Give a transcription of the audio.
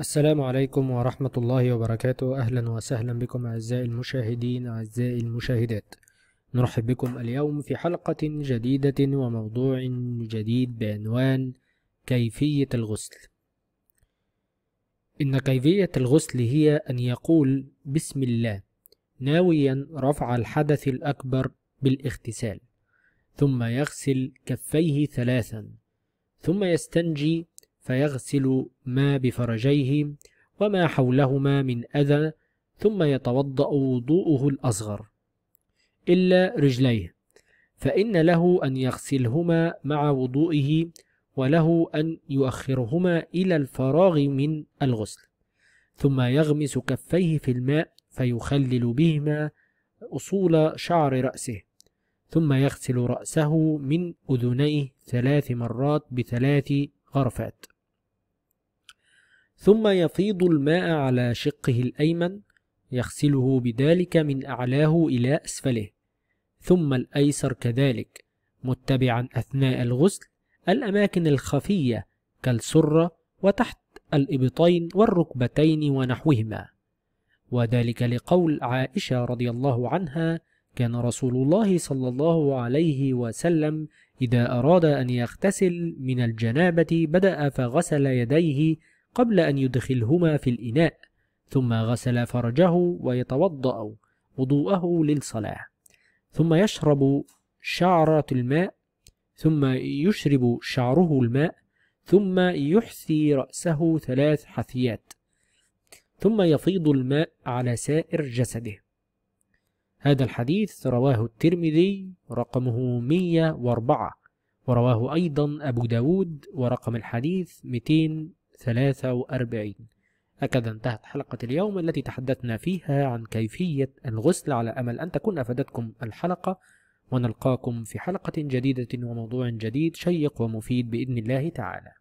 السلام عليكم ورحمة الله وبركاته أهلا وسهلا بكم أعزائي المشاهدين أعزائي المشاهدات نرحب بكم اليوم في حلقة جديدة وموضوع جديد بعنوان كيفية الغسل إن كيفية الغسل هي أن يقول بسم الله ناويا رفع الحدث الأكبر بالاغتسال ثم يغسل كفيه ثلاثا ثم يستنجي فيغسل ما بفرجيه وما حولهما من أذى ثم يتوضأ وضوءه الأصغر إلا رجليه فإن له أن يغسلهما مع وضوئه وله أن يؤخرهما إلى الفراغ من الغسل ثم يغمس كفيه في الماء فيخلل بهما أصول شعر رأسه ثم يغسل رأسه من أذنيه ثلاث مرات بثلاث غرفات ثم يفيض الماء على شقه الأيمن يغسله بذلك من أعلاه إلى أسفله ثم الأيسر كذلك متبعا أثناء الغسل الأماكن الخفية كالسرة وتحت الإبطين والركبتين ونحوهما وذلك لقول عائشة رضي الله عنها كان رسول الله صلى الله عليه وسلم إذا أراد أن يغتسل من الجنابة بدأ فغسل يديه قبل أن يدخلهما في الإناء ثم غسل فرجه ويتوضأ وضوءه للصلاة ثم يشرب شعرة الماء ثم يشرب شعره الماء ثم يحثي رأسه ثلاث حثيات ثم يفيض الماء على سائر جسده هذا الحديث رواه الترمذي رقمه 104 ورواه أيضا أبو داود ورقم الحديث 200 43 هكذا انتهت حلقة اليوم التي تحدثنا فيها عن كيفية الغسل على أمل أن تكون أفادتكم الحلقة ونلقاكم في حلقة جديدة وموضوع جديد شيق ومفيد بإذن الله تعالى